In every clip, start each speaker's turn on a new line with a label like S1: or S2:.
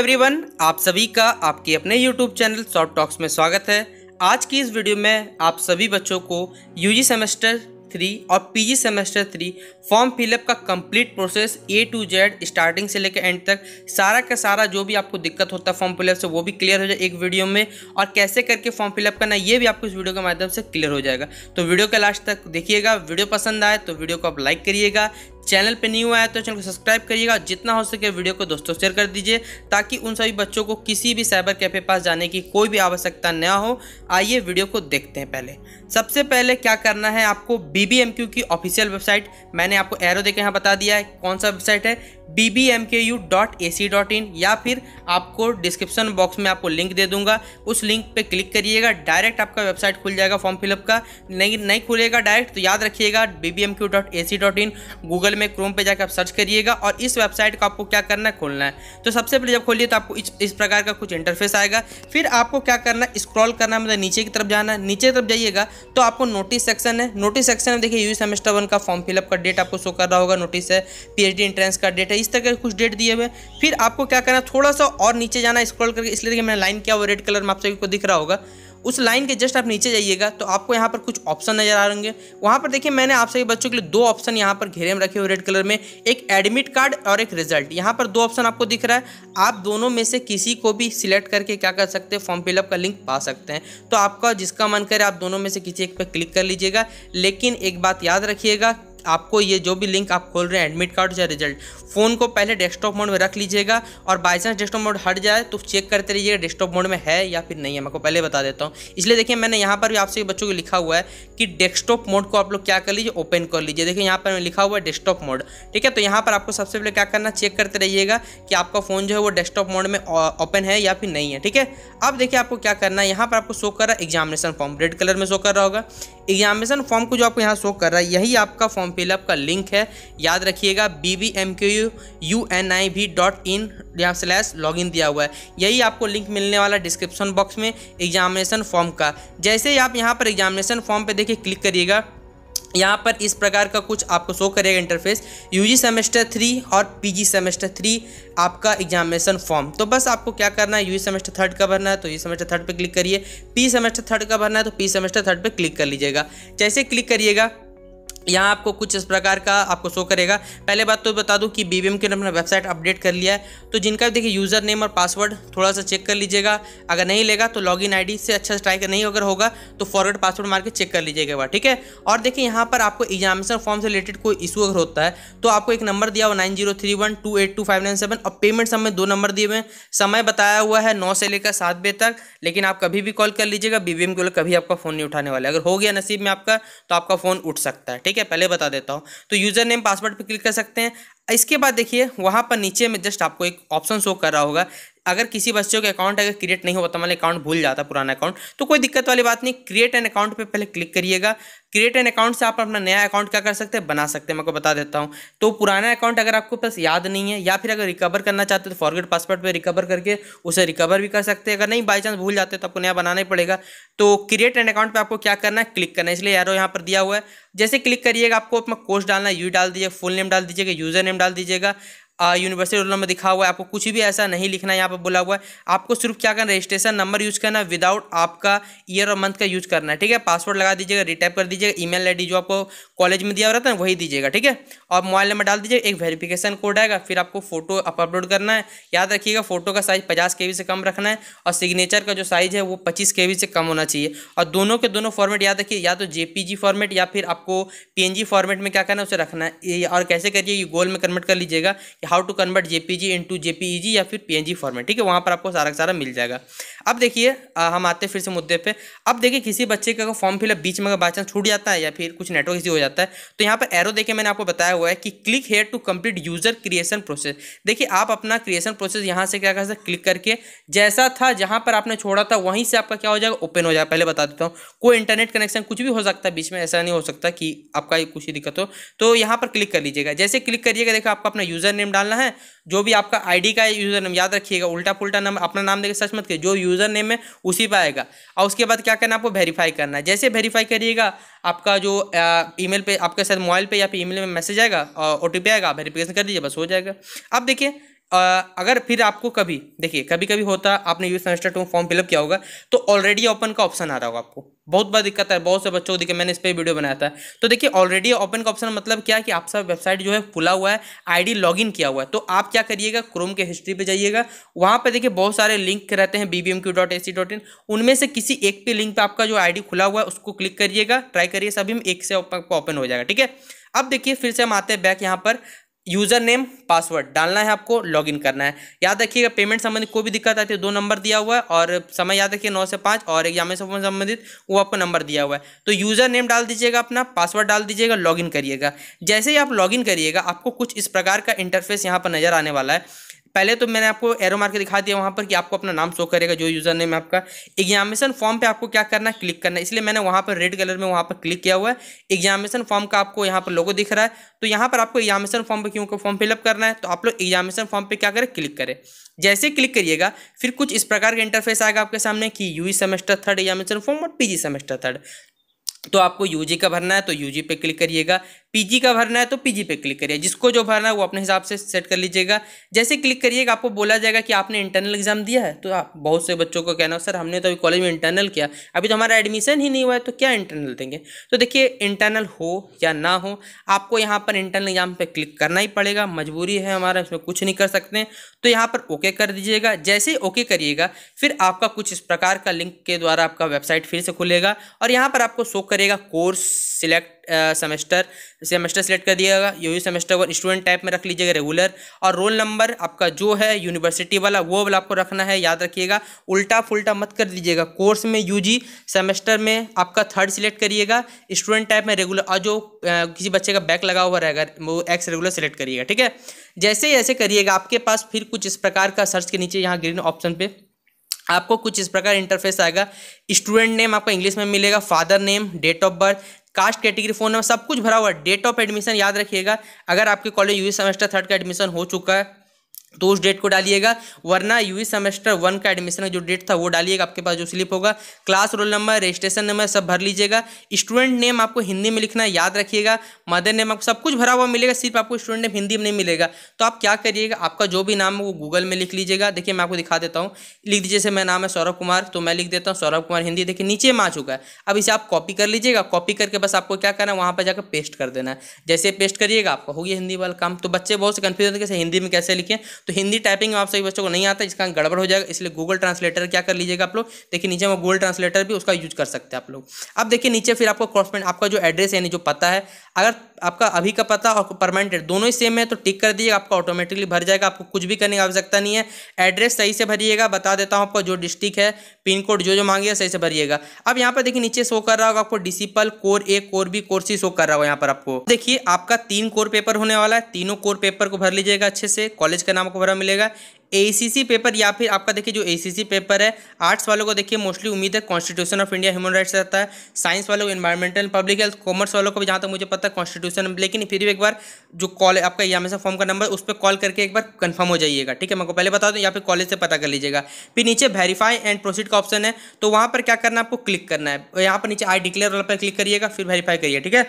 S1: everyone आप सभी का आपके अपने यूट्यूब चैनल सॉफ्ट टॉक्स में स्वागत है आज की इस वीडियो में आप सभी बच्चों को यूजी सेमेस्टर थ्री और PG semester three form fill up का complete process A to Z starting से लेकर एंड तक सारा का सारा जो भी आपको दिक्कत होता है फॉर्म फिलअप से वो भी क्लियर हो जाए एक वीडियो में और कैसे करके फॉर्म फिलअप करना ये भी आपको इस वीडियो के माध्यम से क्लियर हो जाएगा तो वीडियो का लास्ट तक देखिएगा वीडियो पसंद आए तो वीडियो को आप लाइक करिएगा चैनल पे नहीं हुआ है तो चैनल को सब्सक्राइब करिएगा जितना हो सके वीडियो को दोस्तों शेयर कर दीजिए ताकि उन सभी बच्चों को किसी भी साइबर कैफे पास जाने की कोई भी आवश्यकता न हो आइए वीडियो को देखते हैं पहले सबसे पहले क्या करना है आपको बी की ऑफिशियल वेबसाइट मैंने आपको एरो देकर यहाँ बता दिया है कौन सा वेबसाइट है B B M K U dot A C dot in या फिर आपको डिस्क्रिप्शन बॉक्स में आपको लिंक दे दूंगा उस लिंक पे क्लिक करिएगा डायरेक्ट आपका वेबसाइट खुल जाएगा फॉर्म फिलअप का नहीं नहीं खुलेगा डायरेक्ट तो याद रखिएगा B B M dot A C dot in Google में क्रोम पे जाकर आप सर्च करिएगा और इस वेबसाइट को आपको क्या करना है खोलना है तो सबसे पहले जब खोलिए तो आपको इस, इस प्रकार का कुछ इंटरफेस आएगा फिर आपको क्या करना है स्क्रॉल करना मतलब नीचे की तरफ जाना है नीचे की तरफ जाइएगा तो आपको नोटिस सेक्शन है नोटिस सेक्शन में देखिए यू सेमेस्टर वन का फॉर्म फिलअप का डेट आपको शो कर रहा होगा नोटिस है पी एच डी एंट्रेंस का डेट है इस तरह के कुछ डेट दिए हुए फिर आपको क्या करना थोड़ा सा और नीचे जाना स्क्रॉल करके इसलिए देखिए मैंने लाइन किया हुआ रेड कलर में आप सभी को दिख रहा होगा उस लाइन के जस्ट आप नीचे जाइएगा तो आपको यहाँ पर कुछ ऑप्शन नजर आ रहेंगे वहाँ पर देखिए मैंने आप सभी बच्चों के लिए दो ऑप्शन यहाँ पर घेरे में रखे हुए रेड कलर में एक एडमिट कार्ड और एक रिजल्ट यहाँ पर दो ऑप्शन आपको दिख रहा है आप दोनों में से किसी को भी सिलेक्ट करके क्या कर सकते हैं फॉर्म फिलअप का लिंक पा सकते हैं तो आपका जिसका मन करे आप दोनों में से किसी एक पर क्लिक कर लीजिएगा लेकिन एक बात याद रखिएगा आपको ये जो भी लिंक आप खोल रहे हैं एडमिट कार्ड या रिजल्ट फ़ोन को पहले डेस्कटॉप मोड में रख लीजिएगा और बाई चांस डेस्कटॉप मोड हट जाए तो चेक करते रहिएगा डेस्कटॉप मोड में है या फिर नहीं है मैं को पहले बता देता हूँ इसलिए देखिए मैंने यहाँ पर भी आपसे बच्चों को लिखा हुआ है कि डेस्कटॉप मोड को आप लोग क्या कर लीजिए ओपन कर लीजिए देखिए यहाँ पर लिखा हुआ है डेस्कटॉप मोड ठीक है तो यहाँ पर आपको सबसे पहले क्या करना चेक करते रहिएगा कि आपका फ़ोन जो है वो डेस्कटॉप मोड में ओपन है या फिर नहीं है ठीक है अब देखिए आपको क्या करना है यहाँ पर आपको शो कर रहा है एग्जामिनेशन फॉर्म रेड कलर में शो कर रहा होगा एग्जामिनेशन फॉर्म को जो आपको यहाँ शो कर रहा है यही आपका फॉर्म फॉर्म फिलअप का लिंक है याद रखिएगा B V M Q U U N I V dot in यहाँ स्लैश लॉग इन दिया हुआ है यही आपको लिंक मिलने वाला डिस्क्रिप्शन बॉक्स में एग्जामिनेशन फॉर्म का जैसे ही आप यहाँ पर एग्जामिनेशन फॉर्म पर देखिए क्लिक करिएगा यहाँ पर इस प्रकार का कुछ आपको शो करेगा इंटरफेस यूजी सेमेस्टर थ्री और पीजी सेमेस्टर थ्री आपका एग्जामिनेशन फॉर्म तो बस आपको क्या करना है यू सेमेस्टर थर्ड का भरना है तो यूजी सेमेस्टर थर्ड पे क्लिक करिए पी सेमेस्टर थर्ड का भरना है तो पी सेमेस्टर थर्ड पे क्लिक कर लीजिएगा जैसे क्लिक करिएगा यहाँ आपको कुछ इस प्रकार का आपको शो करेगा पहले बात तो बता दूँ कि बी एम के ने अपना वेबसाइट अपडेट कर लिया है तो जिनका देखिए यूज़र नेम और पासवर्ड थोड़ा सा चेक कर लीजिएगा अगर नहीं लेगा तो लॉगिन आईडी से अच्छा ट्राई कर नहीं अगर होगा तो फॉरवर्ड पासवर्ड मार के चेक कर लीजिएगा ठीक है और देखिए यहाँ पर आपको एग्जामिनेशन फॉर्म से रिलेटेड कोई इशू अगर होता है तो आपको एक नंबर दिया हुआ nine zero three one two eight two five nine seven और पेमेंट समय दो नंबर दिए हुए समय बताया हुआ है नौ से लेकर सात बजे तक लेकिन आप कभी भी कॉल कर लीजिएगा बी के लोग कभी आपका फ़ोन नहीं उठाने वाले अगर हो गया नसीब में आपका तो आपका फ़ोन उठ सकता है ठीक ठीक है पहले बता देता हूँ तो यूज़र नेम पासवर्ड पर क्लिक कर सकते हैं इसके बाद देखिए वहाँ पर नीचे में जस्ट आपको एक ऑप्शन शो कर रहा होगा अगर किसी बच्चों के अकाउंट अगर क्रिएट नहीं होता मतलब अकाउंट भूल जाता पुराना अकाउंट तो कोई दिक्कत वाली बात नहीं क्रिएट एन अकाउंट पे पहले क्लिक करिएगा क्रिएट एन अकाउंट से आप अपना नया अकाउंट क्या कर सकते हैं बना सकते हैं मैं को बता देता हूँ तो पुराना अकाउंट अगर आपको पास याद नहीं है या फिर अगर रिकवर करना चाहते तो फॉरवर्ड पासवर्ड पर रिकवर करके उसे रिकवर भी कर सकते हैं अगर नहीं बाई चांस भूल जाते तो आपको नया बनाना ही पड़ेगा तो क्रिएट एन अकाउंट पर आपको क्या करना है क्लिक करना है इसलिए यारो यहाँ पर दिया हुआ है जैसे क्लिक करिएगा आपको अपना कोर्स डालना है यू डाल दीजिएगा फुल नेम डाल दीजिएगा यूज़र नेम डाल दीजिएगा यूनिवर्सिटी रोल नंबर दिखा हुआ है आपको कुछ भी ऐसा नहीं लिखना है यहाँ पर बोला हुआ है आपको सिर्फ क्या करना रजिस्ट्रेशन नंबर यूज़ करना है विदाउट आपका ईयर और मंथ का यूज़ करना है ठीक है पासवर्ड लगा दीजिएगा रिटाइप कर दीजिएगा ईमेल आईडी जो आपको कॉलेज में दिया रहता है वही दीजिएगा ठीक है और मोबाइल नंबर डाल दीजिएगा एक वेरीफिकेशन कोड आएगा फिर आपको फोटो अपलोड करना है याद रखिएगा फोटो का साइज़ पचास के से कम रखना है और सिग्नेचर का जो साइज़ है वो पच्चीस के से कम होना चाहिए और दोनों के दोनों फॉर्मेट याद रखिए या तो जे फॉर्मेट या फिर आपको पी फॉर्मेट में क्या करना है उसे रखना है और कैसे करिए गोल में कन्वर्ट कर लीजिएगा how to convert JPG into JPEG या फिर पीएनजी फॉर्मेट ठीक है वहाँ पर आपको सारा का सारा मिल जाएगा अब देखिए हम आते फिर से मुद्दे पे अब देखिए किसी बच्चे का फॉर्म फिलअप बीच में अगर बाई चांस छूट जाता है या फिर कुछ नेटवर्क इसी हो जाता है तो यहाँ पर एरो देखिए मैंने आपको बताया हुआ है कि click here to complete user creation process देखिए आप अपना क्रिएशन प्रोसेस यहाँ से क्या कर सकते क्लिक करके जैसा था जहाँ पर आपने छोड़ा था वहीं से आपका क्या हो जाएगा ओपन हो जाएगा पहले बता देता हूँ कोई इंटरनेट कनेक्शन कुछ भी हो सकता है बीच में ऐसा नहीं हो सकता कि आपका कुछ ही दिक्कत हो तो यहाँ पर क्लिक कर लीजिएगा जैसे क्लिक करिएगा देखो आपका अपना यूजर नेम डालना है जो भी आपका आईडी का यूज़र नेम याद रखिएगा उल्टा पुल्टा नाम अपना नाम देखिए सच मत के जो यूज़र नेम है उसी पर आएगा और उसके बाद क्या करना है आपको वेरीफाई करना है जैसे वेरीफाई करिएगा आपका जो ईमेल पे आपके साथ मोबाइल पे या फिर ईमेल में मैसेज आएगा और ओ आएगा वेरीफिकेशन कर दीजिए बस हो जाएगा अब देखिए अगर फिर आपको कभी देखिए कभी कभी होता आपने U semester two form fill up किया होगा तो ऑलरेडी ओपन का ऑप्शन आ रहा होगा आपको बहुत बड़ा दिक्कत है बहुत से बच्चों को देखिए मैंने इस पर वीडियो बनाया था तो देखिए ऑलरेडी ओपन का ऑप्शन मतलब क्या कि आपका वेबसाइट जो है खुला हुआ है आईडी लॉगिन किया हुआ है तो आप क्या करिएगा क्रोम के हिस्ट्री पे जाइएगा वहाँ पर देखिए बहुत सारे लिंक रहते हैं bbmq.ac.in उनमें से किसी एक पे लिंक पे आपका जो आई खुला हुआ है उसको क्लिक करिएगा ट्राई करिए सभी में एक से ओपन हो जाएगा ठीक है अब देखिए फिर से हम आते हैं बैक यहाँ पर यूजर नेम पासवर्ड डालना है आपको लॉगिन करना है याद रखिएगा पेमेंट संबंधित कोई भी दिक्कत आती है दो नंबर दिया हुआ है और समय याद रखिए नौ से पाँच और से संबंधित वो आपको नंबर दिया हुआ है तो यूजर नेम डाल दीजिएगा अपना पासवर्ड डाल दीजिएगा लॉगिन करिएगा जैसे ही आप लॉगिन करिएगा आपको कुछ इस प्रकार का इंटरफेस यहाँ पर नजर आने वाला है पहले तो मैंने आपको एरो मार्के दिखा दिया वहाँ पर कि आपको अपना नाम शो करेगा जो यूज़र नेम आपका एग्जामिनेशन फॉर्म पे आपको क्या करना है क्लिक करना है इसलिए मैंने वहाँ पर रेड कलर में वहाँ पर क्लिक किया हुआ है एग्जामिनेशन फॉर्म का आपको यहाँ पर लोगो दिख रहा है तो यहाँ पर आपको एग्जामिनेशन फॉर्म पर क्योंकि फॉर्म फिलअप करना है तो आप लोग एग्जामिनेशन फॉर्म पर क्या करें क्लिक करें जैसे क्लिक करिएगा फिर कुछ इस प्रकार का इंटरफेस आएगा आपके सामने कि U semester third examination form और पीजी सेमेस्टर थर्ड तो आपको यूजी का भरना है तो यूजी पे क्लिक करिएगा पीजी का भरना है तो पीजी पे क्लिक करिए जिसको जो भरना है वो अपने हिसाब से सेट कर लीजिएगा जैसे क्लिक करिएगा आपको बोला जाएगा कि आपने इंटरनल एग्जाम दिया है तो आप बहुत से बच्चों को कहना सर हमने तो अभी कॉलेज में इंटरनल किया अभी तो हमारा एडमिशन ही नहीं हुआ है तो क्या इंटरनल देंगे तो देखिए इंटरनल हो या ना हो आपको यहाँ पर इंटरनल एग्जाम पर क्लिक करना ही पड़ेगा मजबूरी है हमारा इसमें कुछ नहीं कर सकते तो यहाँ पर ओके कर दीजिएगा जैसे ही ओके करिएगा फिर आपका कुछ इस प्रकार का लिंक के द्वारा आपका वेबसाइट फिर से खुलेगा और यहाँ पर आपको शो करेगा course select semester semester select कर दिएगा U semester one student type में रख लीजिएगा रेगुलर और रोल नंबर आपका जो है यूनिवर्सिटी वाला वो वाला आपको रखना है याद रखिएगा उल्टा फुलटा मत कर दीजिएगा कोर्स में यू सेमेस्टर में आपका थर्ड सिलेक्ट करिएगा स्टूडेंट टाइप में रेगुलर और जो किसी बच्चे का बैक लगा हुआ रहेगा वो एक्स रेगुलर सेलेक्ट करिएगा ठीक है जैसे जैसे करिएगा आपके पास फिर कुछ इस प्रकार का सर्च के नीचे यहाँ ग्रीन ऑप्शन पे आपको कुछ इस प्रकार इंटरफेस आएगा स्टूडेंट नेम आपका इंग्लिश में मिलेगा father name date of birth caste category phone number सब कुछ भरा हुआ डेट ऑफ एडमिशन याद रखिएगा अगर आपके कॉलेज यू सेमेस्टर थर्ड का एडमिशन हो चुका है तो उस डेट को डालिएगा वरना यूवी सेमेस्टर वन का एडमिशन का जो डेट था वो डालिएगा आपके पास जो स्लिप होगा class roll number registration number सब भर लीजिएगा स्टूडेंट नेम आपको हिंदी में लिखना है याद रखिएगा मदर नेम आपको सब कुछ भरा हुआ मिलेगा सिर्फ आपको स्टूडेंट नेम हिंदी में नहीं मिलेगा तो आप क्या करिएगा आपका जो भी नाम है वो गूगल में लिख लीजिएगा देखिए मैं आपको दिखा देता हूँ लिख दीजिए जैसे मेरा नाम है सौरभ कुमार तो मैं लिख देता हूँ सौरभ कुमार हिंदी देखिए नीचे में आ चुका है अब इसे आप कॉपी कर लीजिएगा कॉपी करके बस आपको क्या करना है वहाँ पर जाकर पेस्ट कर देना है जैसे पेस्ट करिएगा आपका हो गया हिंदी वाला काम तो बच्चे बहुत से कन्फ्यूज होते हैं हिंदी में कैसे लिखें तो हिंदी टाइपिंग आप सभी बच्चों को नहीं आता इसका गड़बड़ हो जाएगा इसलिए गूगल ट्रांसलेटर क्या कर लीजिएगा आप लोग देखिए नीचे में गूगल ट्रांसलेटर भी उसका यूज कर सकते हैं आप लोग अब देखिए नीचे फिर आपको क्रॉसमेंट आपका जो एड्रेस यानी जो पता है अगर आपका अभी का पता और परमानेंट दोनों ही सेम है तो टिक कर दीजिएगा आपका ऑटोमेटिकली भर जाएगा आपको कुछ भी करने की आवश्यकता नहीं है एड्रेस सही से भरिएगा बता देता हूँ आपको जो डिस्ट्रिक्ट है पिन कोड जो जो मांगेगा सही से भरिएगा अब यहाँ पर देखिए नीचे शो कर रहा होगा आपको disciple core A core B core C show कर रहा होगा यहाँ पर आपको देखिए आपका तीन कोर पेपर होने वाला है तीनों कोर पेपर को भर लीजिएगा अच्छे से कॉलेज का नाम को भरा मिलेगा ए पेपर या फिर आपका देखिए जो ए पेपर है आर्ट्स वालों को देखिए मोस्टली उम्मीद है constitution of India human rights रहता है साइंस वालों को इन्वायरमेंटल पब्लिक हेल्थ कॉमर्स वालों को भी जहाँ तक तो मुझे पता है कॉन्स्टिट्यूशन लेकिन फिर भी एक बार जो कॉल आपका या फॉर्म का नंबर उस पर कॉल करके एक बार कन्फर्म हो जाइएगा ठीक है मैं पहले बता दूँ या फिर कॉलेज से पता कर लीजिएगा फिर नीचे वेरीफाई एंड प्रोसीड का ऑप्शन है तो वहाँ पर क्या करना है आपको क्लिक करना है यहाँ पर नीचे आई डिक्लेयर वाला पर क्लिक करिएगा फिर वेरीफाई करिए ठीक है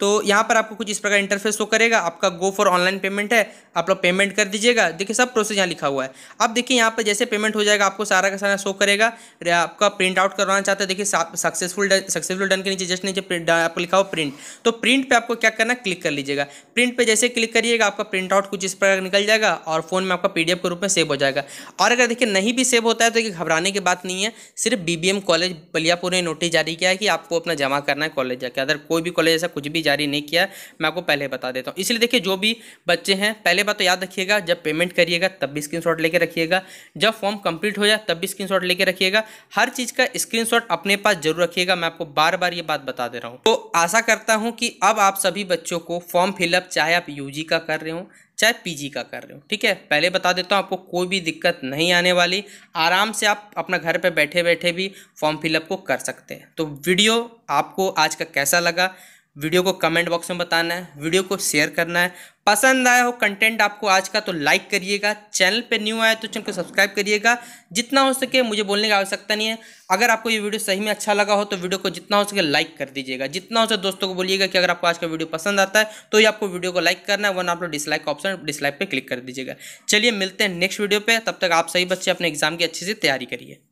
S1: तो यहाँ पर आपको कुछ इस प्रकार इंटरफेस शो करेगा आपका गो फॉर ऑनलाइन पेमेंट है आप लोग पेमेंट कर दीजिएगा देखिए सब प्रोसेस यहाँ लिखा हुआ है अब देखिए यहाँ पर जैसे पेमेंट हो जाएगा आपको सारा का सारा शो करेगा आपका प्रिंट आउट करवाना चाहते हैं देखिए सक्सेसफुल सक्सेसफुल डन के नीचे जस्ट नीचे आपको लिखा हो प्रिंट तो प्रिंट पर आपको क्या करना क्लिक कर लीजिएगा प्रिंट पर जैसे क्लिक करिएगा आपका प्रिंट आउट कुछ इस प्रकार निकल जाएगा और फ़ोन में आपका पी के रूप में सेव हो जाएगा और अगर देखिए नहीं भी सेव होता है तो घबराने की बात नहीं है सिर्फ बी कॉलेज बलियापुर ने नोटिस जारी किया है कि आपको अपना जमा करना है कॉलेज जाकर अगर कोई भी कॉलेज ऐसा कुछ भी जारी नहीं किया मैं आपको पहले बता देता हूँ इसलिए देखिए जो भी बच्चे हैं पहले बात तो याद रखिएगा जब पेमेंट करिएगा तब भी स्क्रीन लेके रखिएगा जब फॉर्म कंप्लीट हो जाए तब भी स्क्रीन लेके रखिएगा हर चीज़ का स्क्रीन अपने पास जरूर रखिएगा मैं आपको बार बार ये बात बता दे रहा हूँ तो आशा करता हूँ कि अब आप सभी बच्चों को फॉर्म फिलअप चाहे आप यू का कर रहे हो चाहे पीजी का कर रहे हो ठीक है पहले बता देता हूँ आपको कोई भी दिक्कत नहीं आने वाली आराम से आप अपना घर पे बैठे बैठे भी फॉर्म फिलअप को कर सकते हैं तो वीडियो आपको आज का कैसा लगा वीडियो को कमेंट बॉक्स में बताना है वीडियो को शेयर करना है पसंद आया हो कंटेंट आपको आज का तो लाइक करिएगा चैनल पे न्यू आए तो चैनल को सब्सक्राइब करिएगा जितना हो सके मुझे बोलने की आवश्यकता नहीं है अगर आपको ये वीडियो सही में अच्छा लगा हो तो वीडियो को जितना हो सके लाइक कर दीजिएगा जितना हो सके दोस्तों को बोलिएगा कि अगर आपको आज का वीडियो पसंद आता है तो ये आपको वीडियो को लाइक करना है वन आप लोग डिसलाइक का ऑप्शन डिसलाइक पर क्लिक कर दीजिएगा चलिए मिलते हैं नेक्स्ट वीडियो पर तब तक आप सही बच्चे अपने एग्जाम की अच्छे से तैयारी करिए